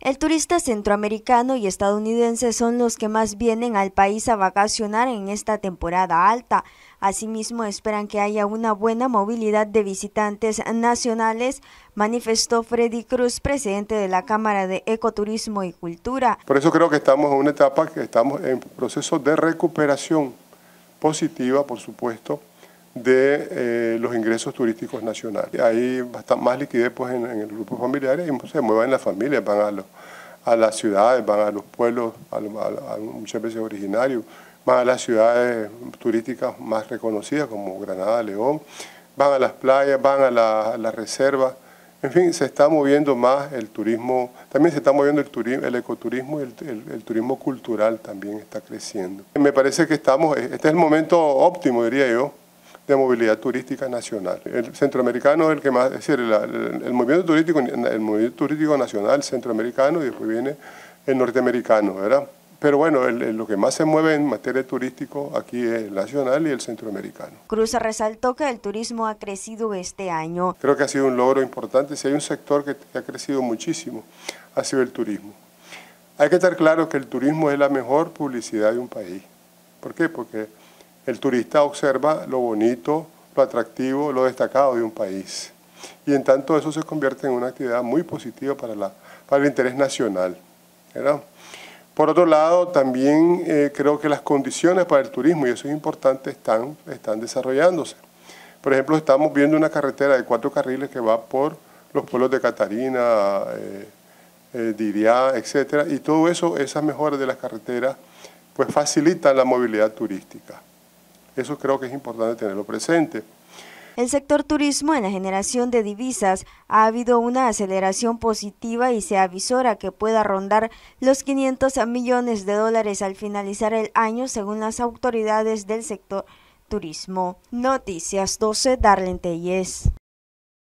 El turista centroamericano y estadounidense son los que más vienen al país a vacacionar en esta temporada alta. Asimismo, esperan que haya una buena movilidad de visitantes nacionales, manifestó Freddy Cruz, presidente de la Cámara de Ecoturismo y Cultura. Por eso creo que estamos en una etapa que estamos en proceso de recuperación positiva, por supuesto, de eh, los ingresos turísticos nacionales. Hay bastante más liquidez pues, en, el grupo familiar y pues, se mueven las familias, van a, a las ciudades, van a los pueblos, a, muchas veces originarios, van a las ciudades turísticas más reconocidas como Granada, León, van a las playas, van a, las reservas. En fin, se está moviendo más el turismo, también se está moviendo el, turismo, el ecoturismo y el, turismo cultural también está creciendo. Me parece que estamos, este es el momento óptimo, diría yo, de movilidad turística nacional. El centroamericano es el que más, es decir, el, movimiento turístico, el movimiento turístico nacional centroamericano y después viene el norteamericano, ¿verdad? Pero bueno, lo que más se mueve en materia turístico aquí es el nacional y el centroamericano. Cruz resaltó que el turismo ha crecido este año. Creo que ha sido un logro importante. Si hay un sector que, que ha crecido muchísimo, ha sido el turismo. Hay que estar claro que el turismo es la mejor publicidad de un país. ¿Por qué? Porque el turista observa lo bonito, lo atractivo, lo destacado de un país. Y en tanto eso se convierte en una actividad muy positiva para, el interés nacional. Por otro lado, también eh, creo que las condiciones para el turismo, y eso es importante, están, desarrollándose. Por ejemplo, estamos viendo una carretera de cuatro carriles que va por los pueblos de Catarina, eh, eh, Diría, etcétera, y todo eso, esas mejoras de las carreteras, pues facilitan la movilidad turística. Eso creo que es importante tenerlo presente. El sector turismo en la generación de divisas ha habido una aceleración positiva y se avisora que pueda rondar los 500 millones de dólares al finalizar el año según las autoridades del sector turismo. Noticias 12, Darlene Telles.